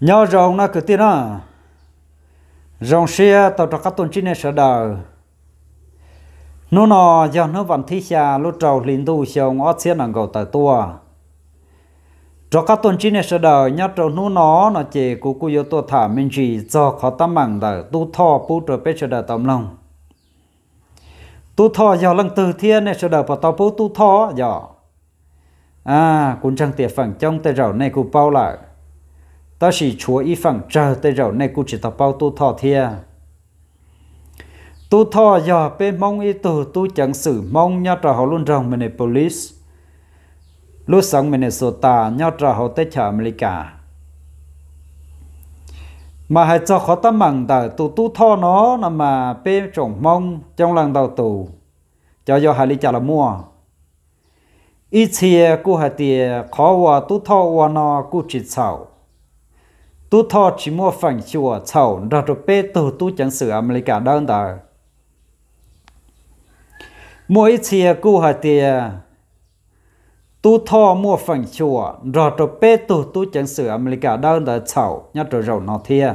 nhau rồng nó cứ tin đó rồng xe tàu trọ các tôn chín này sợ đời nó nó do nó vẫn thi xa lúc trầu liền tu xong ót xe nàng gầu tờ tua trọ các tuần chín này sợ đời nhau trầu nó nó nó chỉ cú cú yếu tua thả mình chỉ do khó tâm mạng đời tu thọ pu trở bê sợ đời tâm lòng tu thọ do lần từ thiên này sợ đời và tàu pu tu thọ do à cũng chẳng tiệt phẳng trong tay rồng này cũng bao lại ta chỉ chúa y phẳng chờ tới rồi này cũng chỉ tập bao tu thọ thia tu thọ giờ bên mong y tu tu chẳng sử mong nhớ trò họ luôn rồng mình này police lúc sống mình này sổ tà nhớ trò họ tới chợ cả mà hãy cho khó tâm bằng tờ tu tu thọ nó là mà bên trồng mong trong lần đầu tù cho do hãy lý trả là mua ít chia cô hãy tiền khó hòa tu thọ hòa nó cô chỉ sầu tu thọ chỉ mua phẳng chùa chảo ra rồi bê tổ tu chẳng sửa sử cả đơn đà mỗi chia cú hà tia tu thọ mua phẳng chùa ra rồi bê tổ tu chẳng sửa sử cả đơn tờ chảo nhất rồi rầu nó thia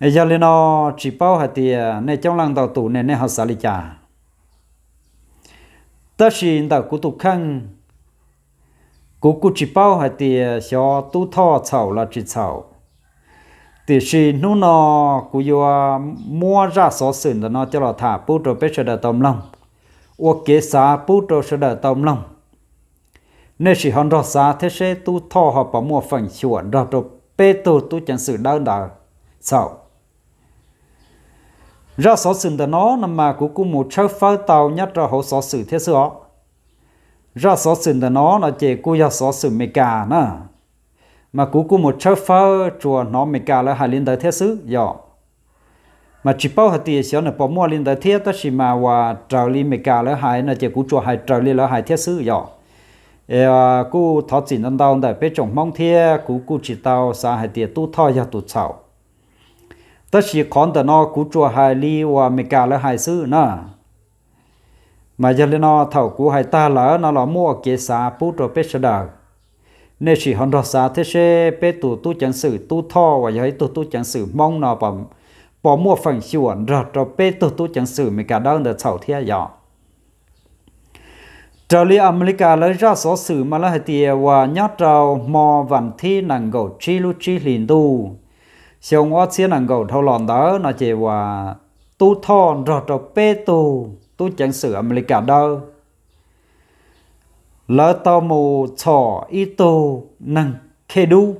giờ lên nó chỉ bao hà tia này trong làng tàu tù này này học xả lý cha ta xin tàu cụ tục khăn cú cú chỉ bao hay thì eh, xóa tu thọ chảo là chỉ chảo thì khi nô nó cú yo mua ra số sừng là nó cho là thả bút rồi biết sẽ đợi tôm lòng ô kế xá bút rồi sẽ đợi tôm lòng nên chỉ hòn đó xá thế sẽ tu thọ họ bảo mua phần chuẩn đó rồi bê tu tu chẳng sự đau đau chảo ra số sừng là nó nằm mà cú cú một chơi phơi tàu nhất ra hậu số sự thế xưa ra số sừng là nó nó chỉ cú ra số sừng mì cà nè mà cú cú một chớp phơ chùa nó mì cà là hai liên đời thế xứ dọ mà chỉ bao hạt tiền xíu này bỏ mua liên đời thế đó chỉ mà hòa trào li mì cà là hai nó chỉ cú chùa hai trào li là hai thế xứ dọ à, cú thọ chỉ nó đau đời bé chồng mong thế cú cú chỉ tao sa hai tiền tu thọ ra tu sầu tất chỉ còn tờ nó cú chùa hai li hòa mì cà là hai xứ nè mà giờ lên nó thầu cú hay ta lỡ nó lỡ mua kế xa bút rồi bê sờ nên chỉ hòn đọt xa thế xe bê tụ tu chẳng sử tu tho và giờ tu tu chẳng sử mong nó bằng bỏ mua phần chuẩn rồi rồi bê tụ tu chẳng sử mình cả đơn được sầu thế giờ trở lại America lấy ra số sử mà là hệ tiề và nhát trào mò vạn thi nàng gầu chi lu chi lìn tu xong ở xia nàng gầu thâu lòn đó nó chỉ và tu thon rồi rồi bê tụ tôi chẳng sửa mà lại cả đâu lỡ to mù trò y tô năng khê đu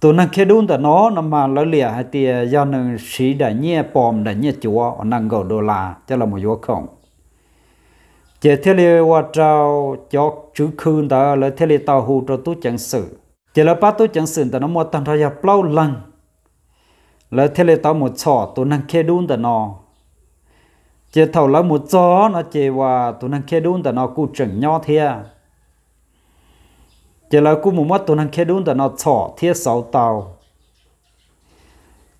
tôi năng khê đu tại nó nó mà lỡ lìa hay tìa do năng sĩ đã nhẹ bòm đã nhẹ chúa năng gầu đô la cho là một vô khổng chế thế li qua trao cho chữ khư ta lỡ thế li tao hù cho tôi chẳng sự chế lỡ bắt tôi chẳng sự tại nó mua tăng thay bao lần lỡ thế li tao một trò tôi năng khê đu tại nó chế thầu lá một gió nó chế hòa tụi năng khe đun tại nó cụ chỉnh nho thia chế là cụ một mắt tụi năng khe đun tại nó chỏ thia sáu tàu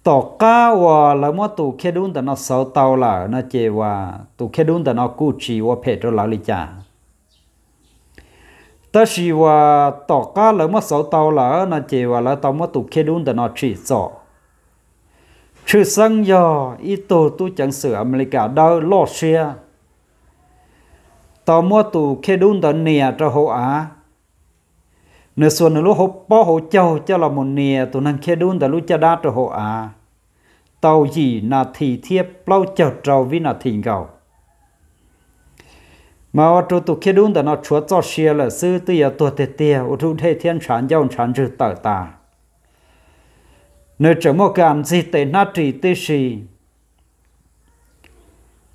tỏ cá hòa là mắt tụ khe đun tại nó sáu tàu là nó chế hòa tụ khe đun tại nó cụ chỉ hòa phê cho lão lý trả ta chỉ hòa tỏ cá là mắt sáu tàu là nó chế hòa là tàu mắt tụ khe đun tại nó chỉ chỏ sự sân dò ý tổ tu chẳng sửa America đâu lo xe tao mua tù khe đun tao nè cho hộ á nửa xuân nửa lúc hộ bó hộ châu cho là một nè tụ năng khe đun tao lúc cha đá cho hộ á tàu gì là thị thiếp lâu chờ trâu với là thỉnh gạo, mà ở chỗ tụ khe đun tao nó chúa cho xe là sư tư ya tuột tê tê ở chỗ thế thiên sản giàu sản trừ tờ tà nơi trở mô cảm gì tệ na trì tê xì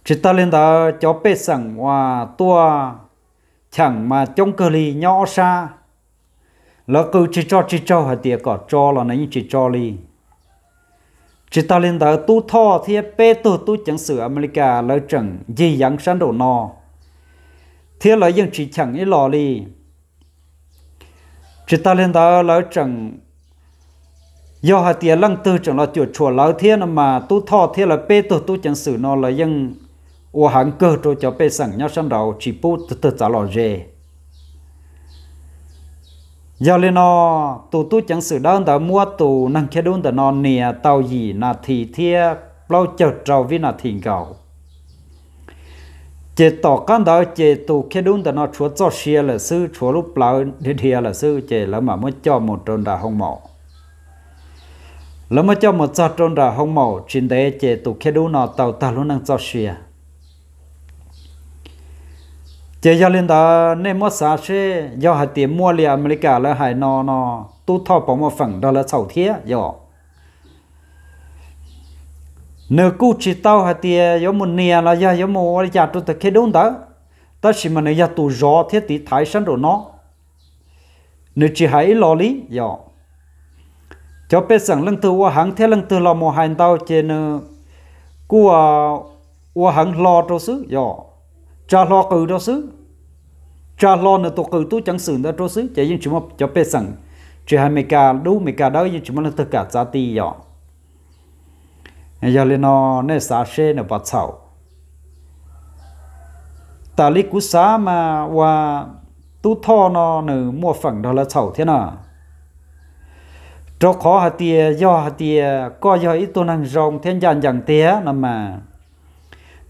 chỉ ta lên đó cho bê sẵn hòa tua chẳng mà chống cơ ly nhỏ xa lỡ cứ chỉ cho chỉ cho hả tiệt có cho là nấy chỉ cho ly chỉ ta lên đó tu thọ thì bê tu tu chẳng sửa America lỡ chẳng gì dặn sản đồ nọ thế là những chỉ chẳng ý lò ly chỉ ta lên đó lỡ chẳng do hạt tiền lăng tư chẳng là chuột chùa lão thiên mà tu thọ thiên là bê tu tu chẳng sử nó là dân ô hàng cơ cho cho bê sẵn nhau sang đầu chỉ bút tự từ trả lò dê do lên nó tu tu chẳng sử đơn đã mua tu năng kia đun đã nó nè tàu gì là thì thia lâu chợ trầu với là thìn cầu chế tỏ căn đó chế tu kia đun đã nó chúa cho xe là sư chúa lúc lâu đi thia là sư chế là mà mới cho một tròn đà hồng mộ แล้วมาเจ้ามาจอดตรงดาห้องหมอจินเดเจตุเคดูนอเต่าตาลุนังจอดเสียเจยาลินดาในมอสาเชยอหาเตียมัวเลียอเมริกาแล้วหายนอนอตู้ท่อปอมาฝั่งดอลลาร์เสาเทียยอเนื้อกู้จิตเต้าหาเตียยอมุนเนียแล้วยายอมัวยาตุตะเคดูนดาตาชิมันยาตุรอเทียติไทยฉันโดนอเนื้อจีหายลอลียอ cho bé rằng lăng tư wa hàng thế lăng tư lo mò hành tao trên cua wa hàng lo đâu xứ yo cha lo cử đâu xứ cha lo nữa tôi cử tôi chẳng sửng nữa đâu xứ chỉ những chúng mà cho bé rằng chỉ hai mấy cả đủ mấy cả đó những chúng mà lăng tư cả giá ti yo nhà lê nó nè xa xe nó bắt sầu ta lý cú xá mà wa tu thọ nó nửa mua phẳng đó là sầu thế nào cho khó hạt tìa do hạt tìa có do ít tu năng rồng thiên giàn chẳng tía nằm mà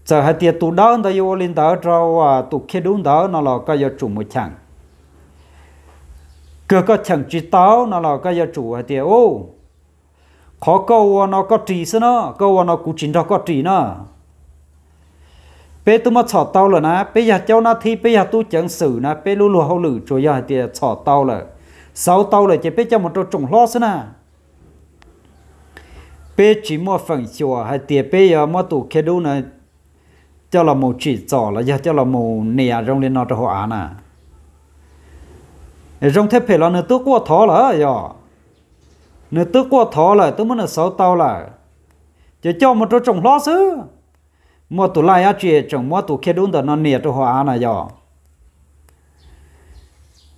giờ hạt tìa tụ đó ta yêu lên đó cho à tụ kia đúng đó nó là có do chủ một chẳng cứ có chẳng chỉ táo nó là có do chủ hạt tìa ô khó câu nó có trì sao nó câu nó cũng chính nó có trì nó bây tụi mà chọ tao rồi nè bây giờ cháu na thì bây giờ tụi chẳng xử nè bây lú lú hậu lử cho giờ hạt tìa chọ tao rồi sau tàu là chỉ biết cho một trâu trồng lo xí na, bé chỉ mua phần chùa hay tiệt bé giờ mua tủ kê đu nè cho là một chỉ trò là giờ cho là một nè trong lên nó cho họ ăn à rong thế phải là nửa tước qua thỏ là ờ, giờ nửa tước qua thỏ là tôi muốn là sau tàu là chỉ cho một trâu trồng lo xứ mua tủ lai á chuyện trồng mua tủ kê đu nó nè cho họ ăn à giờ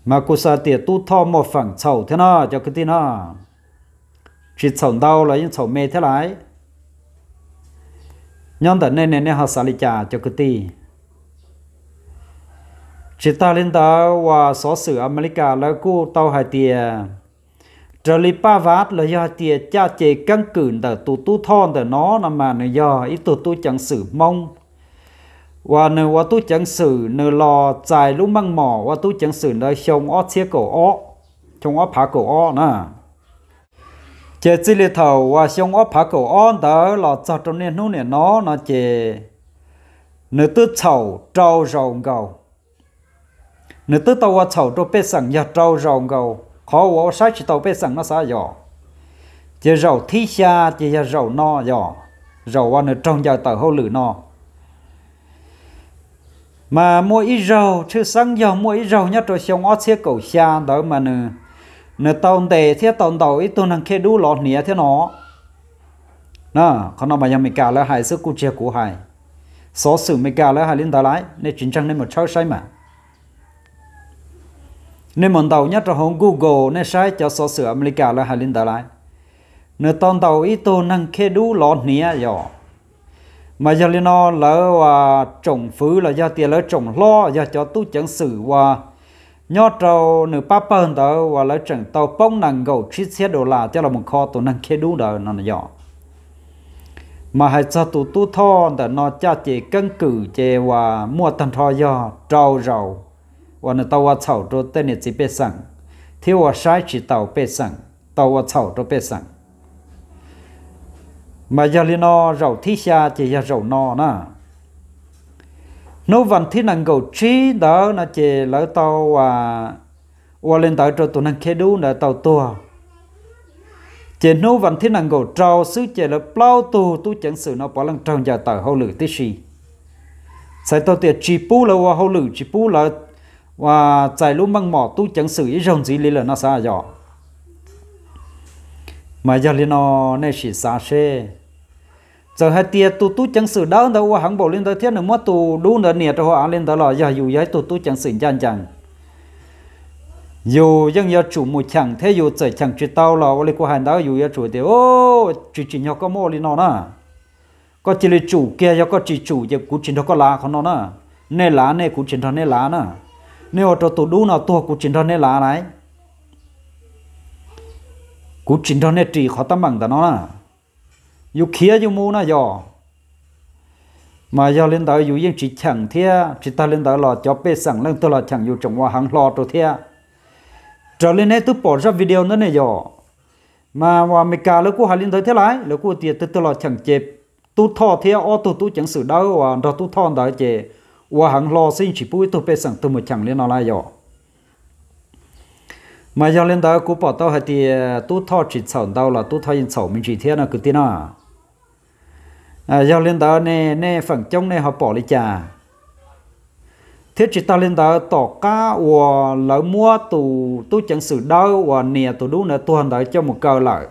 mà cô sa tiệt tu thọ một phẳng sầu thế nào cho cái tin ha chỉ sầu đau là những sầu mê thế lại nhân tận nên nên họ xả lý trả cho cái tin chỉ ta lên ta và số sử America là cô tàu hai tiệt trở lại ba vát là do tiệt cha chế căn cử tờ tu tu thon tờ nó nằm mà nó do ít tu tu chẳng sử mong và nếu và tu chân sử nếu lo dài lúc măng mỏ và tu chân sử nơi chồng ó chia cổ ó trong ó phá cổ ó nè chế chỉ liệt thầu và chồng ó phá cổ ó đó là cho trong nền nô nền nó nó chế nếu tu chầu trâu rồng gầu nếu tu tàu và chầu trâu bê sẵn nhà trâu rồng gầu khó quá sai chỉ tàu bê sẵn nó xa dọ chế rầu thi xa chế rầu no dọ rầu và nếu trong giờ tàu hô lử no mà mua ít dầu chứ sáng dầu mua ít dầu nhất rồi xong ót xe cầu xa đó mà nè nè tàu tề thế tàu tàu ít tôi năng khe đu lọt nía thế nó nè con nó mà ยังไม่กล้าแล้วหายซื้อกูเชียกูหายสอสื่อไม่กล้าแล้วหายลิ้นตาไหลในจริงจังในหมดเช่าใช่ไหมในหมดเต่า nhất rồi ของ Google ในใช้จะสอสื่ออเมริกาแล้วหายลิ้นตาไหลเนตอนเต่าอีตัวนั่งแค่ดูหลอดเนี้ยยอ mà giờ liên nó lỡ và trồng phứ là do tiền lỡ trồng lo do cho tu chẳng xử và nhớ trâu nửa ba bơn đó và lỡ chẳng tàu bông nàng gầu chít xe đồ là cho là một kho tổ năng kê đúng đời nó là dọ mà hãy cho tụ tu thon để nó cha chị cân cử chè và mua thần thọ do trâu rầu và nó tàu và chảo cho tên này chỉ biết sẵn thiếu và sai chỉ tàu biết sẵn tàu và chảo cho biết sẵn mà giờ liên nó rầu thi xa chỉ giờ rầu no na nếu vẫn thi năng cầu trí đó là chỉ lỡ tàu à qua lên tàu cho tụi năng khe đu là tàu tua chỉ nếu vẫn thi năng cầu trâu xứ chỉ là plau tu tu chẳng sự nó bỏ lăng trong giờ tàu hậu lử tí gì sai tàu tiệt chỉ pu là qua hậu lử chỉ pu là và chạy lúc măng mỏ tu chẳng sự ý rồng gì lên là nó xa giỏi mà giờ liên nó nên chỉ xa xe giờ hai tiệt tu tu chẳng sử đâu, đâu qua hàng bộ lên tới thiết nữa mất tu đu nữa nè rồi họ lên tới lò giờ dù giấy tu tu chẳng sử gian chẳng dù dân giờ chủ một chẳng thế dù trời chẳng chỉ tao lò lên qua hàng đó dù giờ chủ thì ô chỉ chỉ nhau có mua lên nó nè có chỉ là chủ kia giờ có chỉ chủ giờ cũng chỉ nó có lá của nó nè nè lá nè cũng chỉ nó nè lá nè nếu cho tu đu nào tu cũng chỉ nó nè lá này กูจินทเนตรีขอตั้มบังแต่น้อนะอยู่เขียอยู่มูนะยอมายาเล่นตาออยู่ยังจิตฉังเทียจิตตาเล่นตาหลอดจอเป้สั่งเรื่องตลอดฉังอยู่จังหวะหังหลอดตัวเทียจะเล่นให้ตุปอดรับวิดีโอนั่นเนี่ยยอมาว่าเมกาแล้วกูหาเล่นตัวเท่าไรแล้วกูเตียตลอดฉังเจ็บตุท่อเทียอ้อตุตุจังสือดาว่าเราตุท่อนด้เจว่าหังหลอดสิ่งฉิปุ้ยตุเป้สั่งตัวมือฉังเล่นอะไรยอ mà giờ lên đó cũng bảo tao hay thì ờ, tu thọ chỉ sầu tao là tu thọ yên sầu mình chỉ thế là cứ tin nào à giờ lên đó nè nè phẳng trong nè họ bỏ đi trà, thế chỉ tao lên đó tỏ cá và lỡ mua tù tu chẳng sử đau và nè tù đúng là tuần đó cho một cờ lại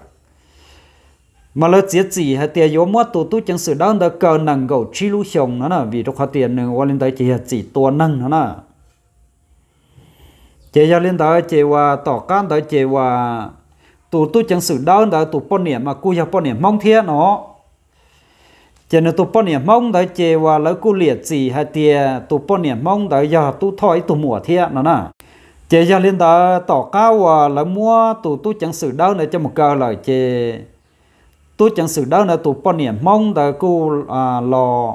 mà lỡ giết gì hay tiền yếu mua tù tu chẳng sử đau đó cờ nằng gầu chi lu xong nó là vì đâu có tiền nên lên đó chỉ là chỉ tuần nâng nó nè chế giao liên đó chế và tỏ can đó chế và tụ tu chẳng sự đau đó tụ bón niệm mà cu giáo bón niệm mong thiên nó chế nó tụ bón niệm mong đó chế và lỡ cu liệt gì hay tiề tụ bón niệm mong đó giờ tụ thoi tụ mùa thiên nó nè chế giao liên đó tỏ cao và lỡ mua tụ tu chẳng sự đau này cho một câu lời chế tu chẳng sự đau này tụ bón niệm mong đó cu à lò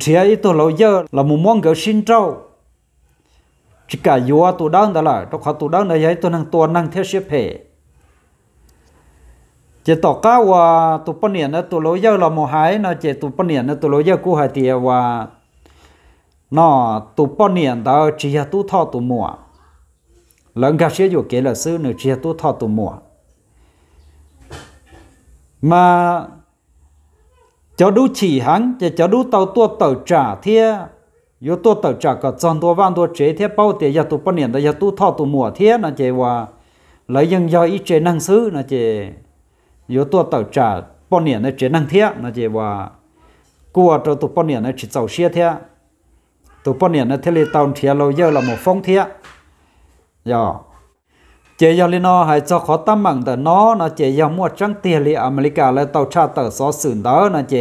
chế ít tụ lâu giờ là một mong gỡ sinh trâu chỉ cả yoga tu đang đó là trong khó tu đang này ấy tôi năng tu năng theo xếp hệ chỉ tỏ cá và tu bận niệm đó tụ lối giao là một hai nó chỉ tu bận niệm đó tụ lối giao cũ hai thì và nó tụ bận niệm đó chỉ là tụ thọ tụ mùa lần gặp sẽ dù kể là sư nữa chỉ là tụ thọ tụ mùa mà cho đủ chỉ hắn cho đủ tàu tua tàu trả thiê ยตัวตจากก็จตัววันตัวเจเทเป้าเตยตัวปนเนียนตัวทอตัวหมัวเทียนะเจว่าเลยยังยออีเจนังซื้อนะเจยตัวตจากปนเนียนเจนังเทียนะเจว่ากลัวตัวปนเนียนจะเจ้าเชียเทียตัวปนเนียนเทเลตอนเทียเราเยอะเราหมดฟงเทียยอเจยอลีนอหายเจ้ขอตั้มมั่งแต่นอนะเจยอมวดจังเตียลีอเมริกาและต่วชาติต่อสื่อเ่อนะเจ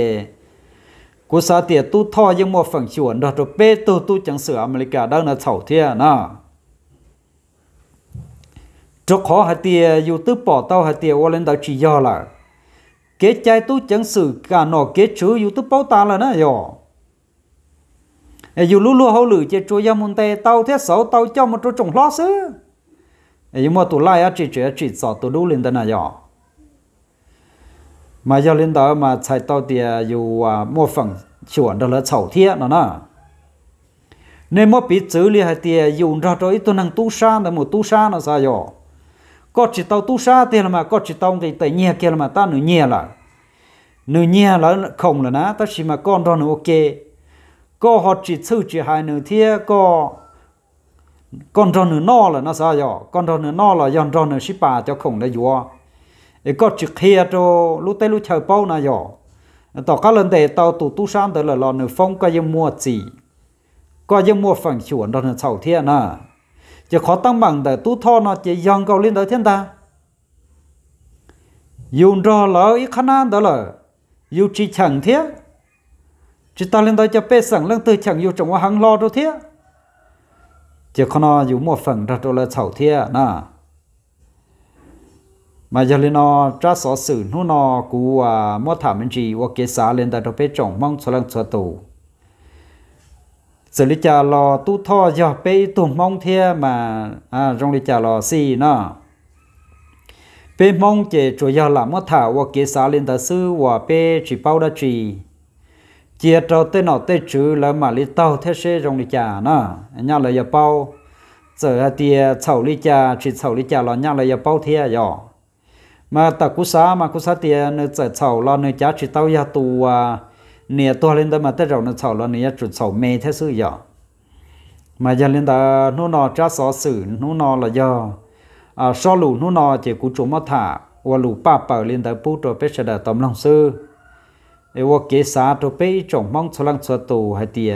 กูสาเตียตู้ท่อยังมัวฝั่งชวนดอตเป้ตู้ตู้จังเสืออเมริกาดังนะเฉาเทียนะจกขอหาเตียอยู่ตู้ปอเต้าหาเตียวอลเลนดาจียอละเกใจตู้จังสือกาหนอเกชื่ออยู่ตู้เป้าตาละนะยอไอ้อยู่ลู่ลู่เขาหลือเจจัวยามุนเตเต้าเทียเสาเต้าเจ้ามันจะจงล้อซื้อไอ้ยังมัวตัวไล่อะจีเจียจีสอตัวดูเล่นแต่นะยอ mà giao lên đó mà chạy tàu thì à, dù à, mua phần chuẩn đó là sầu thiết nó nè nên mua bị chữ li hay thì à, dùng ra rồi tôi năng tu sa là một tu sa nó sao rồi có chỉ tàu tu sa thì là mà có chỉ tàu thì tại nhẹ kia là mà ta nửa nhẹ là nửa nhẹ là không là ná ta chỉ mà con đó nửa ok có họ chỉ chữ chỉ hai nửa thia có con đó nửa no là nó sao rồi con đó nửa no là dòng đó nửa ship bà cho không là vừa để có chữ kia cho lúc tây lúc chờ bao na giờ tao các lần để tao tụ tu sang tới là lò nửa phong có dân mua gì có dân mua phẳng chuẩn đó là sầu thiên à chỉ khó tăng bằng để tu thọ nó chỉ dần cầu lên tới thiên ta dùng rõ lỡ ít khả năng đó là dù chỉ chẳng thế chỉ ta lên tới cho bê sẵn lên từ chẳng dù chẳng có hàng lo đâu thế chỉ khó nó dù một phần ra rồi là sầu thiên à mà giờ lên nó tra sở sử nó nó cú à mua thả mình chỉ và kế xã lên tại đầu bê trồng mong số lần số tù xử lý trả lò tu thọ giờ bê tù mong thế mà à rong lý trả lò xì nó bê mong chế chủ yếu là mua thả và kế xã lên tại sư và bê chỉ bao đã chỉ chia trâu tên nó tên chữ là mà lý tàu thế sẽ rong lý trả nó nhà là giờ bao giờ thì chầu lý trả chỉ chầu lý trả là nhà là giờ bao thế rồi มาตะกุสามากุสเตียนจะเฉาลอนจ้าจิตเต้อยาตัวเนี่ยตัวเล่นแต่มาแต่เราเนี่ยเฉาลอนเนี่ยจุดเฉาเมย์แท้ซื่อหย่อมาจะเล่นแต่นู่นนอจัาสอสื่อนู่นนอละย่ออ่าซอหลูนู่นนอเจกุจุมัทธาวลูป้าเปล่าเล่นแต่ปูตัวเปชดาตอมลองซื่อไอวัวเกศาตัวเป๊ยจงมองสลังสัตว์ให้เตีย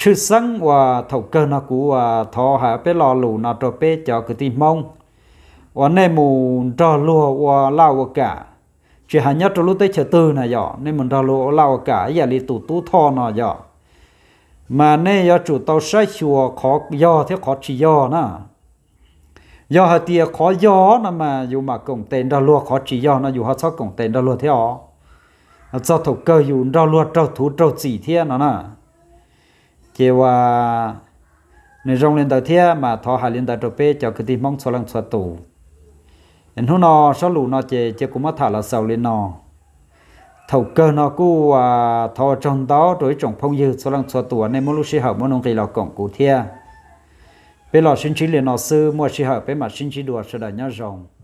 ชื่อสังว่าเถ้าเกินนะกูว่าทอหาเปรอหลูนาตัวเป๊ยจอกุติมอง và nên mù trò lùa và lao cả chỉ hạn nhất trong lúc tới chợ tư này dọ nên mình trò lùa lao cả giờ đi tụt tụt thò nọ dọ mà nên do chủ tàu sai chùa khó do thế khó chỉ do nè do hà tia khó do nè mà dù mà cổng tên ra lùa khó chỉ do nó dù hà sao cổng tên ra lùa thế họ do thổ cơ dù ra lùa trâu thú trâu chỉ thế nó nè chỉ và nên rong lên tàu thế mà thọ hà lên tàu trâu pê cho cái tim mong số lần số tù nên hôm nọ sau lũ nó chè chè cũng mất thả là sầu lên nọ thầu cơ nó cú à thò trong đó rồi trồng phong dư số lần số tuổi nên muốn lúc sĩ học muốn nông kỳ lò cổng cụ thia bây lò sinh trí liền nó sư mua sĩ học bây mặt sinh trí đùa sẽ đợi nhau rồng